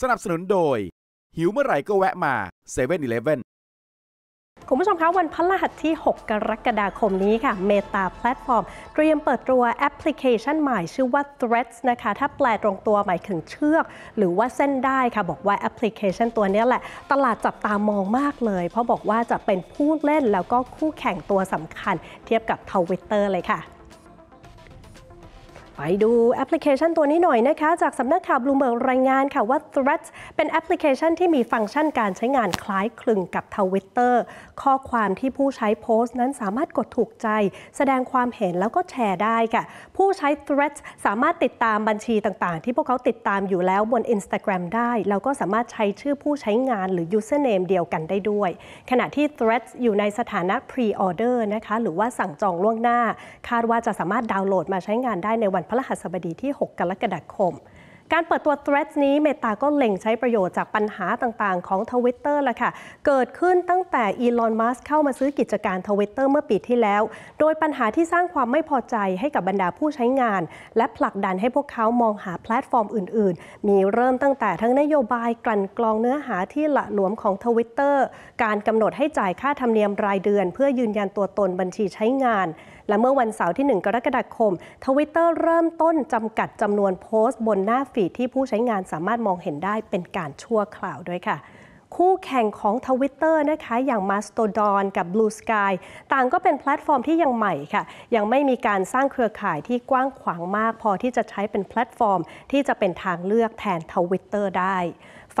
สนับสนุนโดย หิวเมื่อไหร่ก็แวะมา7 e เ e ่ e อคุณผู้ชมคะวันพฤหัสที่ 6 กรกฎาคมนี้ค่ะเมตาแพลตฟอร์มเตรียมเปิดตัวแอปพลิเคชันใหม่ชื่อว่า Threads นะคะ ถ้าแปลตรงตัวหมายถึงเชือก หรือว่าเส้นได้ค่ะบอกว่าแอปพลิเคชันตัวนี้แหละ ตลาดจับตามองมากเลย เพราะบอกว่าจะเป็นผู้เล่นแล้วก็คู่แข่งตัวสำคัญ เทียบกับ Twitter เลยค่ะไปดูแอปพลิเคชันตัวนี้หน่อยนะคะ จากสำนักข่าวบลูเบิร์กรายงานค่ะว่า Threads เป็นแอปพลิเคชันที่มีฟังก์ชันการใช้งานคล้ายคลึงกับทวิตเตอร์ข้อความที่ผู้ใช้โพสต์นั้นสามารถกดถูกใจ แสดงความเห็นแล้วก็แชร์ได้ค่ะผู้ใช้ Threads สามารถติดตามบัญชีต่างๆ ที่พวกเขาติดตามอยู่แล้วบน Instagram ได้ แล้วก็สามารถใช้ชื่อผู้ใช้งานหรือ username เดียวกันได้ด้วย ขณะที่ Threads อยู่ในสถานะ pre-order นะคะหรือว่าสั่งจองล่วงหน้า คาดว่าจะสามารถดาวน์โหลดมาใช้งานได้ในวันันพฤหัสบดีที่ 6 กรกฎาคม การเปิดตัว Threads นี้เมตาก็เล็งใช้ประโยชน์จากปัญหาต่างๆของทว t ต i t t e r ละค่ะ เกิดขึ้นตั้งแต่อีลอน มัสเข้ามาซื้อกิจการทวิตเตอร์เมื่อปีที่แล้ว โดยปัญหาที่สร้างความไม่พอใจให้กับบรรดาผู้ใช้งาน และผลักดันให้พวกเขามองหาแพลตฟอร์มอื่น ๆ มีเริ่มตั้งแต่ทั้งนโยบายกลั่นกรองเนื้อหาที่ละหลวมของทวิตเตอร์การกำหนดให้จ่ายค่าธรรมเนียมรายเดือนเพื่อยืนยันตัวตนบัญชีใช้งานและเมื่อวันเสาร์ที่ 1 กรกฎาคม ทวิตเตอร์เริ่มต้นจำกัดจำนวนโพสต์ บนหน้าฟีดที่ผู้ใช้งานสามารถมองเห็นได้เป็นการชั่วคราวด้วยค่ะคู่แข่งของทวิตเตอร์นะคะอย่าง Mastodon กับ Blue Sky ต่างก็เป็นแพลตฟอร์มที่ยังใหม่ค่ะ ยังไม่มีการสร้างเครือข่ายที่กว้างขวางมากพอที่จะใช้เป็นแพลตฟอร์มที่จะเป็นทางเลือกแทนทวิตเตอร์ได้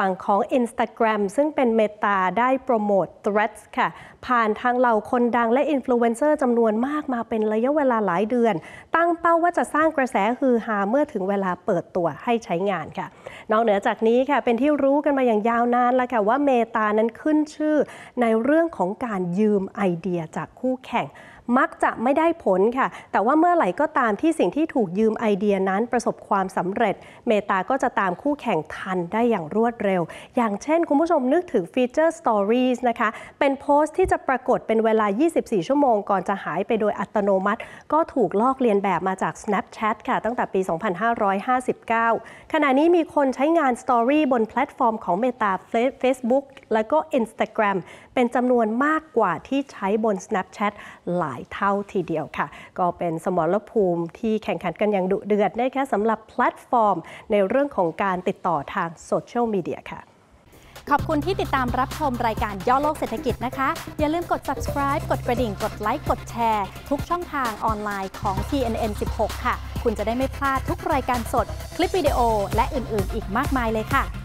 ฝั่งของ Instagram ซึ่งเป็นเมตาได้โปรโมต Threads ค่ะ ผ่านทางเหล่าคนดังและอินฟลูเอนเซอร์จำนวนมากมาเป็นระยะเวลาหลายเดือน ตั้งเป้าว่าจะสร้างกระแสฮือฮาเมื่อถึงเวลาเปิดตัวให้ใช้งานค่ะ นอกเหนือจากนี้ค่ะเป็นที่รู้กันมาอย่างยาวนานแล้วค่ะว่าเมตา นั้นขึ้นชื่อในเรื่องของการยืมไอเดียจากคู่แข่งมักจะไม่ได้ผลค่ะ แต่ว่าเมื่อไหร่ก็ตามที่สิ่งที่ถูกยืมไอเดียนั้นประสบความสำเร็จ เมตา ก็จะตามคู่แข่งทันได้อย่างรวดเร็ว อย่างเช่น คุณผู้ชมนึกถึงฟีเจอร์ Stories นะคะ เป็นโพสต์ที่จะปรากฏเป็นเวลา 24 ชั่วโมง ก่อนจะหายไปโดยอัตโนมัติ ก็ถูกลอกเลียนแบบมาจาก Snapchat ค่ะตั้งแต่ปี 2559 ขณะนี้มีคนใช้งาน Story บนแพลตฟอร์มของเมตา Facebook และก็ Instagram เป็นจำนวนมากกว่าที่ใช้บน Snapchat หลายายเท่าทีเดียวค่ะ ก็เป็นสมรภูมิที่แข่งขันกันอย่างดุเดือดนะคะสำหรับแพลตฟอร์มในเรื่องของการติดต่อทางโซเชียลมีเดียค่ะ ขอบคุณที่ติดตามรับชมรายการย่อโลกเศรษฐกิจนะคะ อย่าลืมกด subscribe กดกระดิ่ง กดไลค์กดแชร์ทุกช่องทางออนไลน์ของ TNN 16 ค่ะ คุณจะได้ไม่พลาดทุกรายการสด คลิปวิดีโอและอื่นๆ อีกมากมายเลยค่ะ